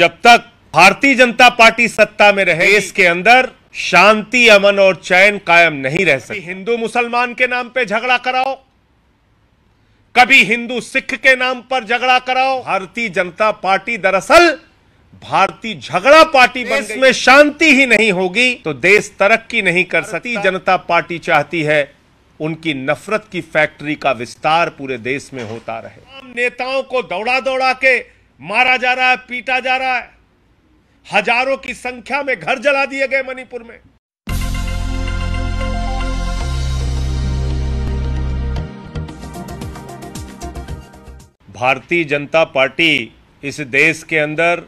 जब तक भारतीय जनता पार्टी सत्ता में रहे देश के अंदर शांति अमन और चैन कायम नहीं रह सकती हिंदू मुसलमान के नाम पे झगड़ा कराओ कभी हिंदू सिख के नाम पर झगड़ा कराओ भारतीय जनता पार्टी दरअसल भारतीय झगड़ा पार्टी बस में शांति ही नहीं होगी तो देश तरक्की नहीं कर सकती जनता पार्टी चाहती है उनकी नफरत की फैक्ट्री का विस्तार पूरे देश में होता रहे नेताओं को दौड़ा दौड़ा के मारा जा रहा है पीटा जा रहा है हजारों की संख्या में घर जला दिए गए मणिपुर में भारतीय जनता पार्टी इस देश के अंदर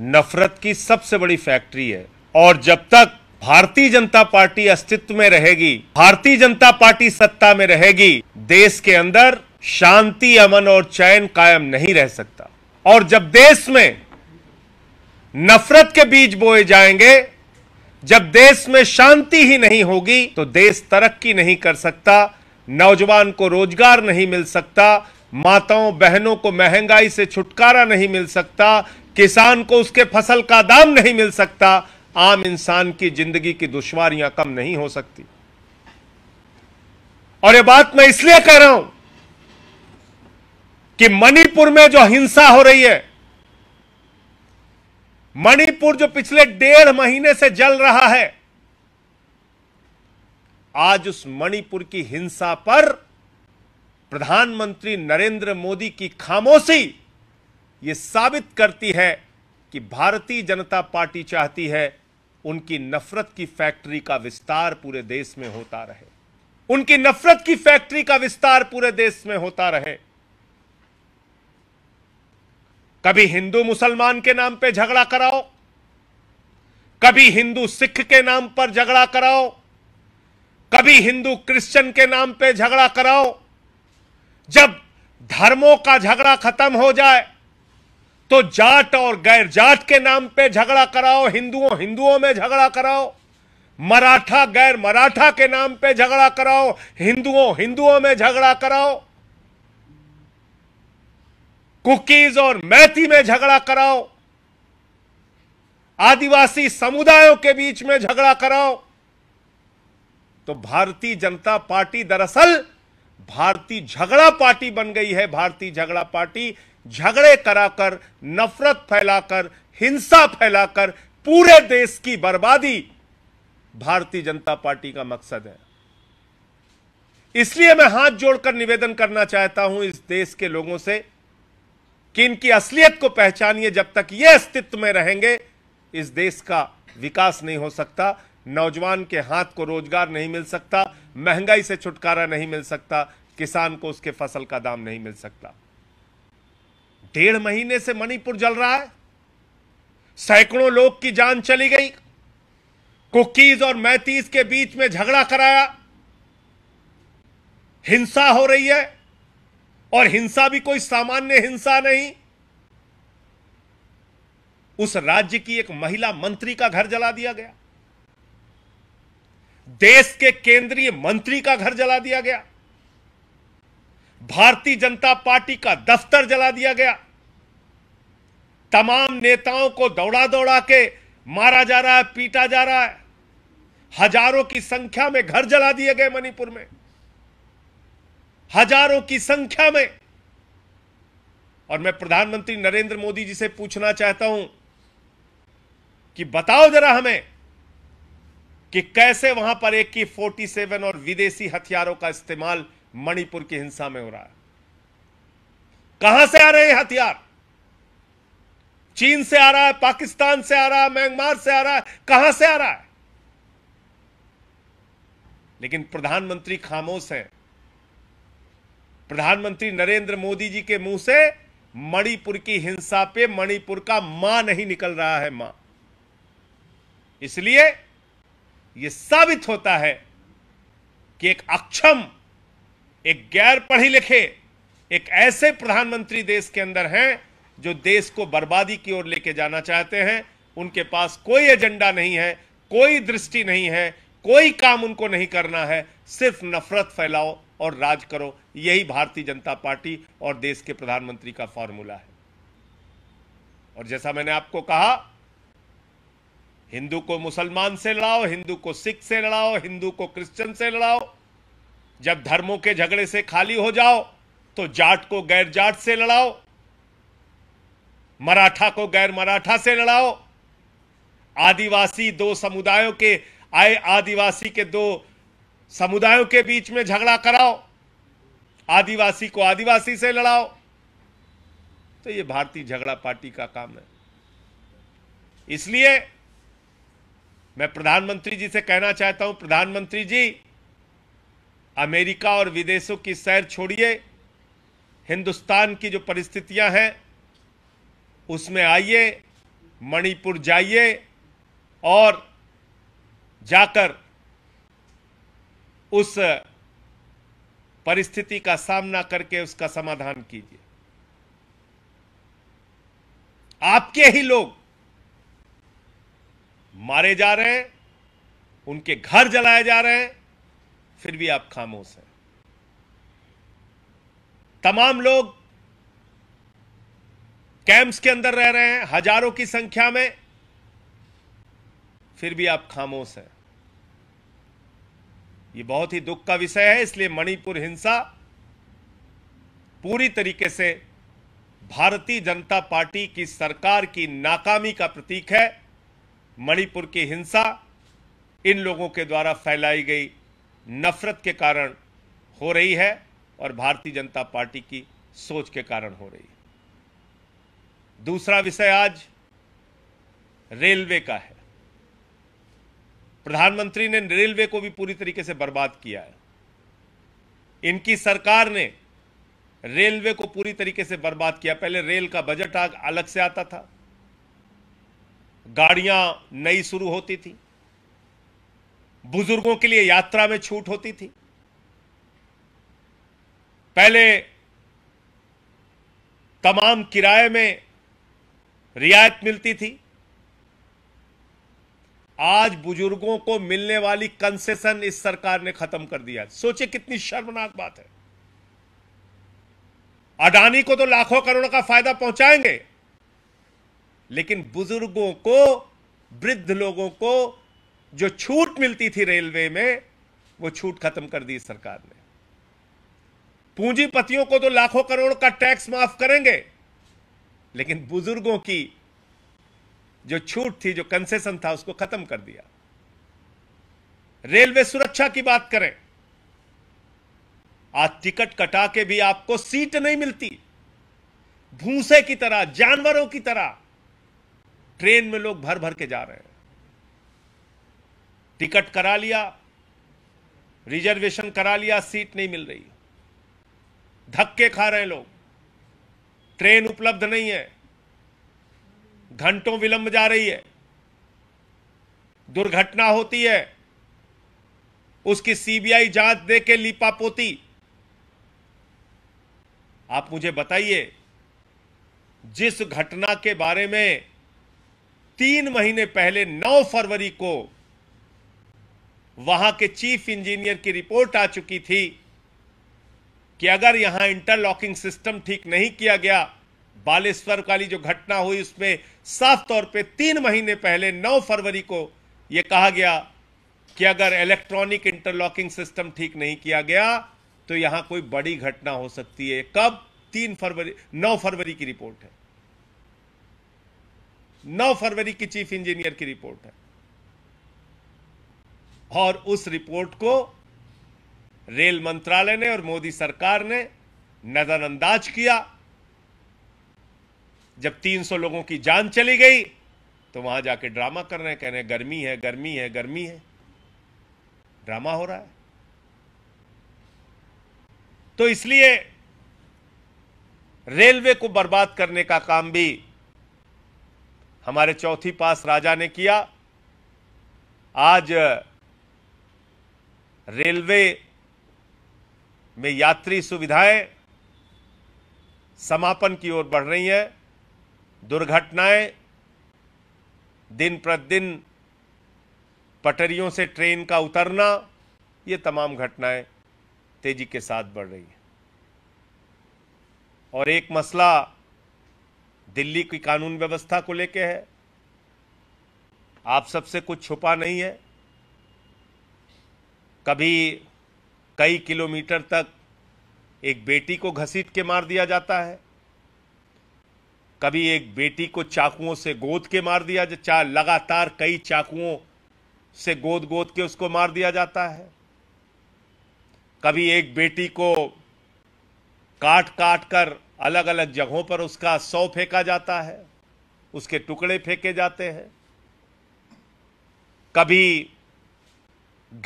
नफरत की सबसे बड़ी फैक्ट्री है और जब तक भारतीय जनता पार्टी अस्तित्व में रहेगी भारतीय जनता पार्टी सत्ता में रहेगी देश के अंदर शांति अमन और चैन कायम नहीं रह सकता और जब देश में नफरत के बीज बोए जाएंगे जब देश में शांति ही नहीं होगी तो देश तरक्की नहीं कर सकता नौजवान को रोजगार नहीं मिल सकता माताओं बहनों को महंगाई से छुटकारा नहीं मिल सकता किसान को उसके फसल का दाम नहीं मिल सकता आम इंसान की जिंदगी की दुश्वारियां कम नहीं हो सकती और यह बात मैं इसलिए कह रहा हूं कि मणिपुर में जो हिंसा हो रही है मणिपुर जो पिछले डेढ़ महीने से जल रहा है आज उस मणिपुर की हिंसा पर प्रधानमंत्री नरेंद्र मोदी की खामोशी यह साबित करती है कि भारतीय जनता पार्टी चाहती है उनकी नफरत की फैक्ट्री का विस्तार पूरे देश में होता रहे उनकी नफरत की फैक्ट्री का विस्तार पूरे देश में होता रहे कभी हिंदू मुसलमान के नाम पे झगड़ा कराओ कभी हिंदू सिख के नाम पर झगड़ा कराओ कभी हिंदू क्रिश्चियन के नाम पे झगड़ा कराओ जब धर्मों का झगड़ा खत्म हो जाए तो जाट और गैर जाट के नाम पे झगड़ा कराओ हिंदुओं हिंदुओं में झगड़ा कराओ मराठा गैर मराठा के नाम पे झगड़ा कराओ हिंदुओं हिंदुओं में झगड़ा कराओ कुकीज और मैथी में झगड़ा कराओ आदिवासी समुदायों के बीच में झगड़ा कराओ तो भारतीय जनता पार्टी दरअसल भारतीय झगड़ा पार्टी बन गई है भारतीय झगड़ा पार्टी झगड़े कराकर नफरत फैलाकर हिंसा फैलाकर पूरे देश की बर्बादी भारतीय जनता पार्टी का मकसद है इसलिए मैं हाथ जोड़कर निवेदन करना चाहता हूं इस देश के लोगों से कि इनकी असलियत को पहचानिए जब तक ये अस्तित्व में रहेंगे इस देश का विकास नहीं हो सकता नौजवान के हाथ को रोजगार नहीं मिल सकता महंगाई से छुटकारा नहीं मिल सकता किसान को उसके फसल का दाम नहीं मिल सकता डेढ़ महीने से मणिपुर जल रहा है सैकड़ों लोग की जान चली गई कुकीज और मैतीज के बीच में झगड़ा कराया हिंसा हो रही है और हिंसा भी कोई सामान्य हिंसा नहीं उस राज्य की एक महिला मंत्री का घर जला दिया गया देश के केंद्रीय मंत्री का घर जला दिया गया भारतीय जनता पार्टी का दफ्तर जला दिया गया तमाम नेताओं को दौड़ा दौड़ा के मारा जा रहा है पीटा जा रहा है हजारों की संख्या में घर जला दिए गए मणिपुर में हजारों की संख्या में और मैं प्रधानमंत्री नरेंद्र मोदी जी से पूछना चाहता हूं कि बताओ जरा हमें कि कैसे वहां पर एक की फोर्टी सेवन और विदेशी हथियारों का इस्तेमाल मणिपुर की हिंसा में हो रहा है कहां से आ रहे हैं हथियार चीन से आ रहा है पाकिस्तान से आ रहा है म्यांमार से आ रहा है कहां से आ रहा है लेकिन प्रधानमंत्री खामोश हैं प्रधानमंत्री नरेंद्र मोदी जी के मुंह से मणिपुर की हिंसा पे मणिपुर का मां नहीं निकल रहा है मां इसलिए यह साबित होता है कि एक अक्षम एक गैर पढ़े लिखे एक ऐसे प्रधानमंत्री देश के अंदर हैं जो देश को बर्बादी की ओर लेके जाना चाहते हैं उनके पास कोई एजेंडा नहीं है कोई दृष्टि नहीं है कोई काम उनको नहीं करना है सिर्फ नफरत फैलाओ और राज करो यही भारतीय जनता पार्टी और देश के प्रधानमंत्री का फॉर्मूला है और जैसा मैंने आपको कहा हिंदू को मुसलमान से लड़ाओ हिंदू को सिख से लड़ाओ हिंदू को क्रिश्चियन से लड़ाओ जब धर्मों के झगड़े से खाली हो जाओ तो जाट को गैर जाट से लड़ाओ मराठा को गैर मराठा से लड़ाओ आदिवासी दो समुदायों के आए आदिवासी के दो समुदायों के बीच में झगड़ा कराओ आदिवासी को आदिवासी से लड़ाओ तो ये भारतीय झगड़ा पार्टी का काम है इसलिए मैं प्रधानमंत्री जी से कहना चाहता हूं प्रधानमंत्री जी अमेरिका और विदेशों की सैर छोड़िए हिंदुस्तान की जो परिस्थितियां हैं उसमें आइए मणिपुर जाइए और जाकर उस परिस्थिति का सामना करके उसका समाधान कीजिए आपके ही लोग मारे जा रहे हैं उनके घर जलाए जा रहे हैं फिर भी आप खामोश हैं तमाम लोग कैंप्स के अंदर रह रहे हैं हजारों की संख्या में फिर भी आप खामोश हैं ये बहुत ही दुख का विषय है इसलिए मणिपुर हिंसा पूरी तरीके से भारतीय जनता पार्टी की सरकार की नाकामी का प्रतीक है मणिपुर की हिंसा इन लोगों के द्वारा फैलाई गई नफरत के कारण हो रही है और भारतीय जनता पार्टी की सोच के कारण हो रही है दूसरा विषय आज रेलवे का है प्रधानमंत्री ने रेलवे को भी पूरी तरीके से बर्बाद किया है इनकी सरकार ने रेलवे को पूरी तरीके से बर्बाद किया पहले रेल का बजट आग अलग से आता था गाड़ियां नई शुरू होती थी बुजुर्गों के लिए यात्रा में छूट होती थी पहले तमाम किराए में रियायत मिलती थी आज बुजुर्गों को मिलने वाली कंसेशन इस सरकार ने खत्म कर दिया सोचे कितनी शर्मनाक बात है अडानी को तो लाखों करोड़ का फायदा पहुंचाएंगे लेकिन बुजुर्गों को वृद्ध लोगों को जो छूट मिलती थी रेलवे में वो छूट खत्म कर दी सरकार ने पूंजीपतियों को तो लाखों करोड़ का टैक्स माफ करेंगे लेकिन बुजुर्गों की जो छूट थी जो कंसेशन था उसको खत्म कर दिया रेलवे सुरक्षा की बात करें आज टिकट कटा के भी आपको सीट नहीं मिलती भूसे की तरह जानवरों की तरह ट्रेन में लोग भर भर के जा रहे हैं टिकट करा लिया रिजर्वेशन करा लिया सीट नहीं मिल रही धक्के खा रहे हैं लोग ट्रेन उपलब्ध नहीं है घंटों विलंब जा रही है दुर्घटना होती है उसकी सीबीआई जांच दे के लिपापोती आप मुझे बताइए जिस घटना के बारे में तीन महीने पहले 9 फरवरी को वहां के चीफ इंजीनियर की रिपोर्ट आ चुकी थी कि अगर यहां इंटरलॉकिंग सिस्टम ठीक नहीं किया गया बालेश्वर वाली जो घटना हुई उसमें साफ तौर पे तीन महीने पहले 9 फरवरी को यह कहा गया कि अगर इलेक्ट्रॉनिक इंटरलॉकिंग सिस्टम ठीक नहीं किया गया तो यहां कोई बड़ी घटना हो सकती है कब तीन फरवरी नौ फरवरी की रिपोर्ट है 9 फरवरी की चीफ इंजीनियर की रिपोर्ट है और उस रिपोर्ट को रेल मंत्रालय ने और मोदी सरकार ने नजरअंदाज किया जब 300 लोगों की जान चली गई तो वहां जाके ड्रामा कर रहे हैं कह रहे हैं गर्मी है गर्मी है गर्मी है ड्रामा हो रहा है तो इसलिए रेलवे को बर्बाद करने का काम भी हमारे चौथी पास राजा ने किया आज रेलवे में यात्री सुविधाएं समापन की ओर बढ़ रही हैं दुर्घटनाएं दिन प्रतिदिन पटरियों से ट्रेन का उतरना ये तमाम घटनाएं तेजी के साथ बढ़ रही हैं और एक मसला दिल्ली की कानून व्यवस्था को लेके है आप सबसे कुछ छुपा नहीं है कभी कई किलोमीटर तक एक बेटी को घसीट के मार दिया जाता है कभी एक बेटी को चाकुओं से गोद के मार दिया जा लगातार कई चाकुओं से गोद गोद के उसको मार दिया जाता है कभी एक बेटी को काट काट कर अलग अलग जगहों पर उसका सौ फेंका जाता है उसके टुकड़े फेंके जाते हैं कभी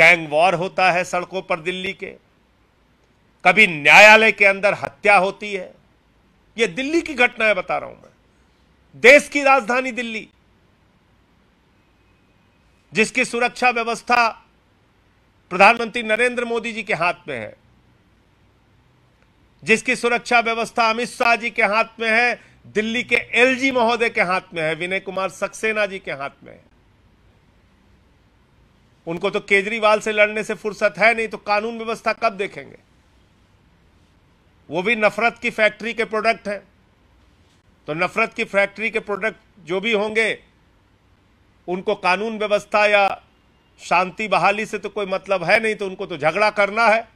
गैंग वॉर होता है सड़कों पर दिल्ली के कभी न्यायालय के अंदर हत्या होती है यह दिल्ली की घटनाएं बता रहा हूं मैं देश की राजधानी दिल्ली जिसकी सुरक्षा व्यवस्था प्रधानमंत्री नरेंद्र मोदी जी के हाथ में है जिसकी सुरक्षा व्यवस्था अमित शाह जी के हाथ में है दिल्ली के एलजी महोदय के हाथ में है विनय कुमार सक्सेना जी के हाथ में है उनको तो केजरीवाल से लड़ने से फुर्सत है नहीं तो कानून व्यवस्था कब देखेंगे वो भी नफरत की फैक्ट्री के प्रोडक्ट हैं तो नफरत की फैक्ट्री के प्रोडक्ट जो भी होंगे उनको कानून व्यवस्था या शांति बहाली से तो कोई मतलब है नहीं तो उनको तो झगड़ा करना है